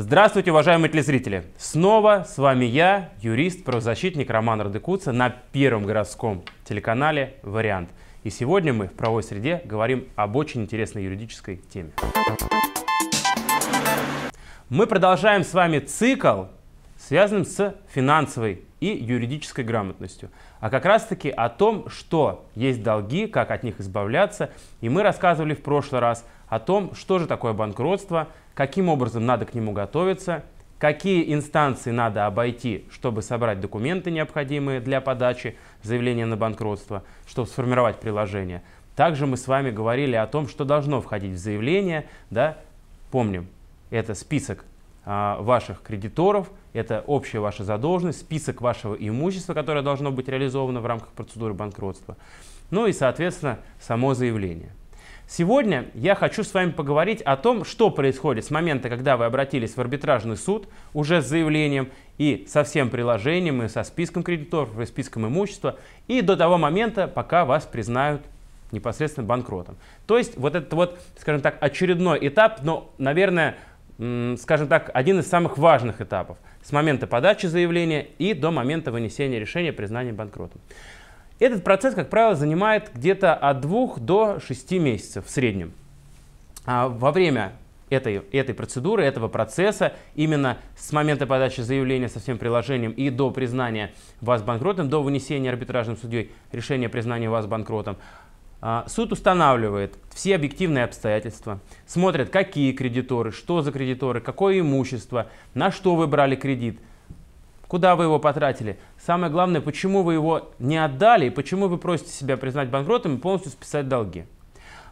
Здравствуйте, уважаемые телезрители! Снова с вами я, юрист, правозащитник Роман Радыкуца на Первом городском телеканале «Вариант». И сегодня мы в правовой среде говорим об очень интересной юридической теме. Мы продолжаем с вами цикл, связанный с финансовой и юридической грамотностью, а как раз-таки о том, что есть долги, как от них избавляться. И мы рассказывали в прошлый раз о том, что же такое банкротство, каким образом надо к нему готовиться, какие инстанции надо обойти, чтобы собрать документы, необходимые для подачи заявления на банкротство, чтобы сформировать приложение. Также мы с вами говорили о том, что должно входить в заявление. Да? Помним, это список а, ваших кредиторов, это общая ваша задолженность, список вашего имущества, которое должно быть реализовано в рамках процедуры банкротства, ну и, соответственно, само заявление. Сегодня я хочу с вами поговорить о том, что происходит с момента, когда вы обратились в арбитражный суд уже с заявлением и со всем приложением, и со списком кредиторов, и списком имущества, и до того момента, пока вас признают непосредственно банкротом. То есть вот этот вот, скажем так, очередной этап, но, наверное, скажем так, один из самых важных этапов с момента подачи заявления и до момента вынесения решения признания банкротом. Этот процесс, как правило, занимает где-то от 2 до 6 месяцев в среднем. А во время этой, этой процедуры, этого процесса, именно с момента подачи заявления со всем приложением и до признания вас банкротом, до вынесения арбитражным судьей решения о признании вас банкротом, а, суд устанавливает все объективные обстоятельства, смотрит, какие кредиторы, что за кредиторы, какое имущество, на что вы брали кредит, куда вы его потратили. Самое главное, почему вы его не отдали и почему вы просите себя признать банкротом и полностью списать долги.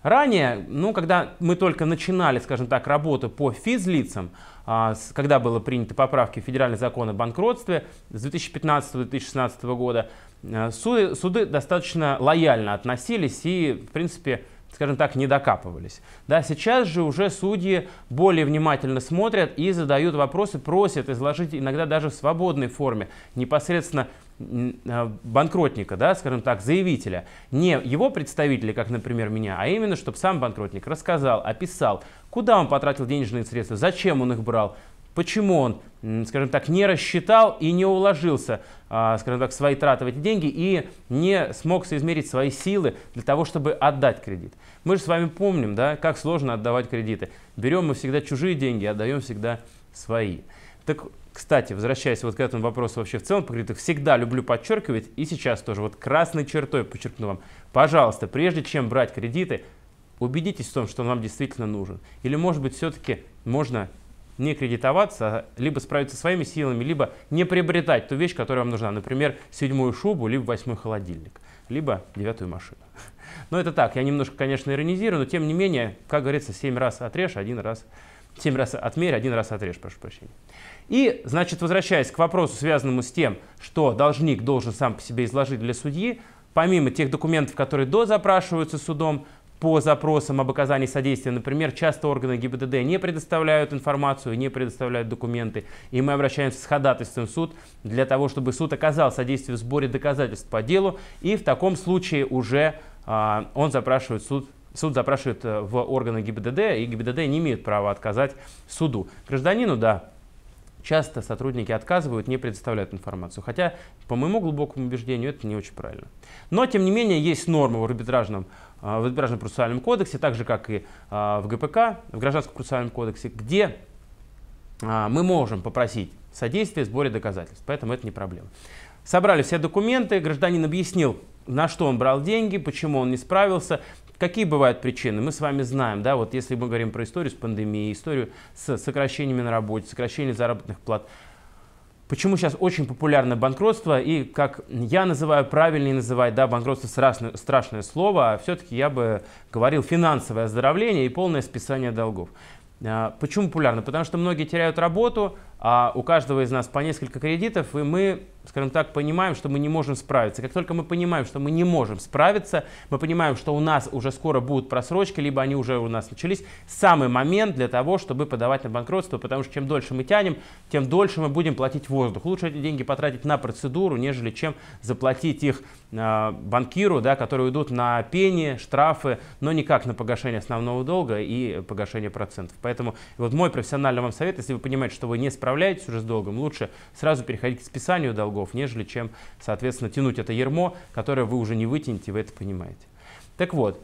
Ранее, ну, когда мы только начинали, скажем так, работу по физлицам, а, когда было принято поправки в федеральный закон о банкротстве с 2015-2016 года, Э, суды, суды достаточно лояльно относились и, в принципе, скажем так, не докапывались. Да, сейчас же уже судьи более внимательно смотрят и задают вопросы, просят изложить иногда даже в свободной форме непосредственно э, банкротника, да, скажем так, заявителя, не его представителя, как, например, меня, а именно, чтобы сам банкротник рассказал, описал, куда он потратил денежные средства, зачем он их брал, почему он, скажем так, не рассчитал и не уложился, а, скажем так, в свои траты в эти деньги и не смог соизмерить свои силы для того, чтобы отдать кредит. Мы же с вами помним, да, как сложно отдавать кредиты. Берем мы всегда чужие деньги, отдаем всегда свои. Так, кстати, возвращаясь вот к этому вопросу вообще в целом по кредитах, всегда люблю подчеркивать и сейчас тоже вот красной чертой подчеркну вам. Пожалуйста, прежде чем брать кредиты, убедитесь в том, что он вам действительно нужен. Или, может быть, все-таки можно не кредитоваться, либо справиться своими силами, либо не приобретать ту вещь, которая вам нужна. Например, седьмую шубу, либо восьмой холодильник, либо девятую машину. Но это так, я немножко, конечно, иронизирую, но тем не менее, как говорится, семь раз отрежь, один раз семь раз отмерь, один раз отрежь, прошу прощения. И, значит, возвращаясь к вопросу, связанному с тем, что должник должен сам по себе изложить для судьи, помимо тех документов, которые до запрашиваются судом, по запросам об оказании содействия, например, часто органы ГИБДД не предоставляют информацию, не предоставляют документы, и мы обращаемся с ходатайством в суд для того, чтобы суд оказал содействие в сборе доказательств по делу, и в таком случае уже а, он запрашивает суд суд запрашивает э, в органы ГИБДД, и ГИБДД не имеет права отказать суду. Гражданину, да, часто сотрудники отказывают, не предоставляют информацию. Хотя, по моему глубокому убеждению, это не очень правильно. Но, тем не менее, есть норма в арбитражном а, в Гражданском процессуальном кодексе, так же как и а, в ГПК, в Гражданском процессуальном кодексе, где а, мы можем попросить содействие в сборе доказательств, поэтому это не проблема. Собрали все документы, гражданин объяснил, на что он брал деньги, почему он не справился, какие бывают причины, мы с вами знаем, да, вот если мы говорим про историю с пандемией, историю с сокращениями на работе, сокращением заработных плат, Почему сейчас очень популярно банкротство и, как я называю, правильнее называть, да, банкротство страшное, страшное слово, а все-таки я бы говорил финансовое оздоровление и полное списание долгов. А, почему популярно? Потому что многие теряют работу, а у каждого из нас по несколько кредитов, и мы, скажем так, понимаем, что мы не можем справиться. Как только мы понимаем, что мы не можем справиться, мы понимаем, что у нас уже скоро будут просрочки, либо они уже у нас начались, самый момент для того, чтобы подавать на банкротство, потому что чем дольше мы тянем, тем дольше мы будем платить воздух. Лучше эти деньги потратить на процедуру, нежели чем заплатить их э, банкиру, да, которые уйдут на пени, штрафы, но никак на погашение основного долга и погашение процентов. Поэтому вот мой профессиональный вам совет, если вы понимаете, что вы не справляетесь, справляетесь уже с долгом, лучше сразу переходить к списанию долгов, нежели чем, соответственно, тянуть это ермо, которое вы уже не вытянете, вы это понимаете. Так вот,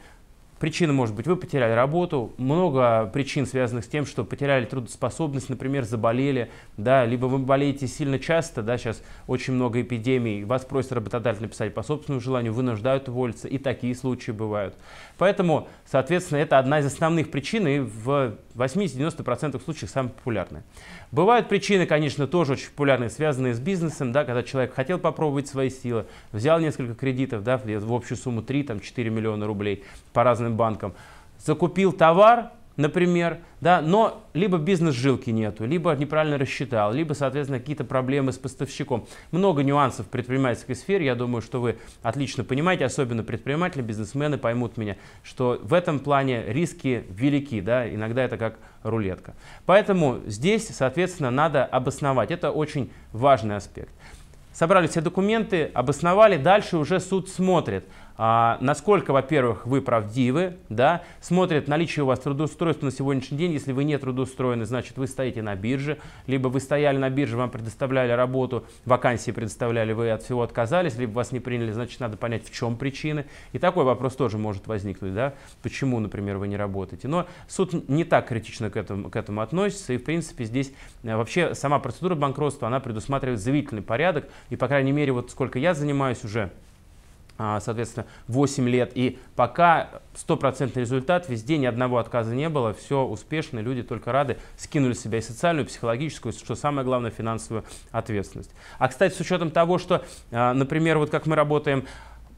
Причина может быть, вы потеряли работу, много причин, связанных с тем, что потеряли трудоспособность, например, заболели, да, либо вы болеете сильно часто, да, сейчас очень много эпидемий, вас просят работодатель написать по собственному желанию, вынуждают уволиться, и такие случаи бывают. Поэтому, соответственно, это одна из основных причин, и в 80-90% случаев самая популярная. Бывают причины, конечно, тоже очень популярные, связанные с бизнесом, да, когда человек хотел попробовать свои силы, взял несколько кредитов, да, в общую сумму 3-4 миллиона рублей по разным Центральным банком, закупил товар, например, да, но либо бизнес-жилки нету, либо неправильно рассчитал, либо, соответственно, какие-то проблемы с поставщиком. Много нюансов в предпринимательской сфере, я думаю, что вы отлично понимаете, особенно предприниматели, бизнесмены поймут меня, что в этом плане риски велики, да, иногда это как рулетка. Поэтому здесь, соответственно, надо обосновать, это очень важный аспект. Собрали все документы, обосновали, дальше уже суд смотрит, а, насколько, во-первых, вы правдивы, да, смотрят наличие у вас трудоустройства на сегодняшний день. Если вы не трудоустроены, значит, вы стоите на бирже, либо вы стояли на бирже, вам предоставляли работу, вакансии предоставляли, вы от всего отказались, либо вас не приняли, значит, надо понять, в чем причины. И такой вопрос тоже может возникнуть, да, почему, например, вы не работаете. Но суд не так критично к этому, к этому относится, и, в принципе, здесь э, вообще сама процедура банкротства, она предусматривает заявительный порядок, и, по крайней мере, вот сколько я занимаюсь уже а, соответственно, 8 лет. И пока стопроцентный результат, везде ни одного отказа не было, все успешно, люди только рады, скинули с себя и социальную, и психологическую, что самое главное, финансовую ответственность. А, кстати, с учетом того, что, а, например, вот как мы работаем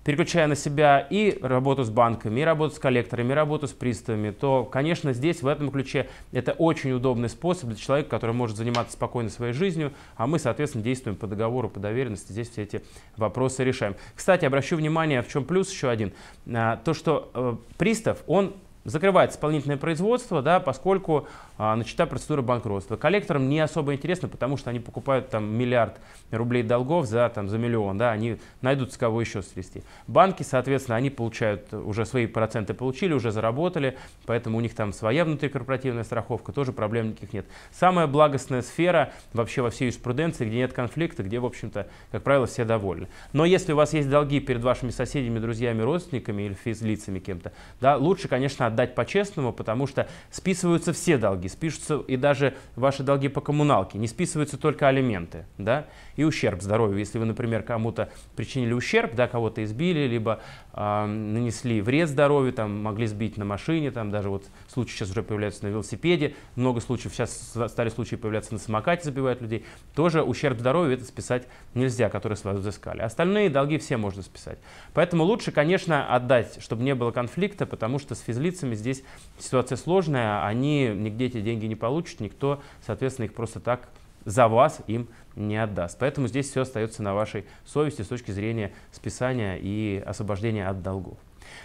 переключая на себя и работу с банками, и работу с коллекторами, и работу с приставами, то, конечно, здесь в этом ключе это очень удобный способ для человека, который может заниматься спокойно своей жизнью, а мы, соответственно, действуем по договору, по доверенности, здесь все эти вопросы решаем. Кстати, обращу внимание, в чем плюс еще один, а, то, что э, пристав, он закрывает исполнительное производство, да, поскольку а, начата процедура банкротства. Коллекторам не особо интересно, потому что они покупают там миллиард рублей долгов за, там, за миллион, да, они найдут с кого еще свести. Банки, соответственно, они получают, уже свои проценты получили, уже заработали, поэтому у них там своя внутрикорпоративная страховка, тоже проблем никаких нет. Самая благостная сфера вообще во всей юриспруденции, где нет конфликта, где, в общем-то, как правило, все довольны. Но если у вас есть долги перед вашими соседями, друзьями, родственниками или физлицами кем-то, да, лучше, конечно, отдать по-честному, потому что списываются все долги долги, спишутся и даже ваши долги по коммуналке, не списываются только алименты, да, и ущерб здоровью. Если вы, например, кому-то причинили ущерб, да, кого-то избили, либо э, нанесли вред здоровью, там, могли сбить на машине, там, даже вот случаи сейчас уже появляются на велосипеде, много случаев сейчас стали случаи появляться на самокате, забивают людей, тоже ущерб здоровью это списать нельзя, которые с вас взыскали. Остальные долги все можно списать. Поэтому лучше, конечно, отдать, чтобы не было конфликта, потому что с физлицами здесь ситуация сложная, они нигде эти деньги не получите, никто, соответственно, их просто так за вас им не отдаст. Поэтому здесь все остается на вашей совести с точки зрения списания и освобождения от долгов.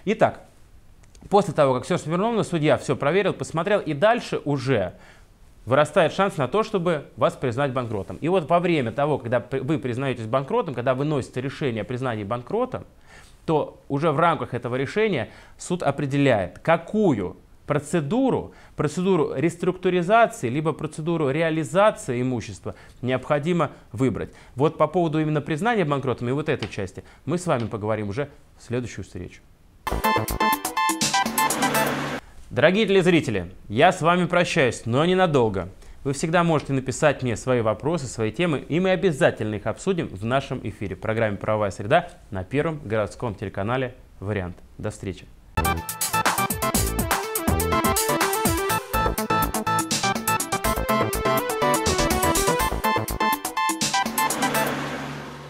Итак, после того, как все свернуло, судья все проверил, посмотрел, и дальше уже вырастает шанс на то, чтобы вас признать банкротом. И вот во время того, когда вы признаетесь банкротом, когда выносится решение о признании банкротом, то уже в рамках этого решения суд определяет, какую процедуру, процедуру реструктуризации, либо процедуру реализации имущества необходимо выбрать. Вот по поводу именно признания банкротом и вот этой части мы с вами поговорим уже в следующую встречу. Дорогие телезрители, я с вами прощаюсь, но ненадолго. Вы всегда можете написать мне свои вопросы, свои темы, и мы обязательно их обсудим в нашем эфире в программе «Правовая среда» на Первом городском телеканале «Вариант». До встречи! Thank you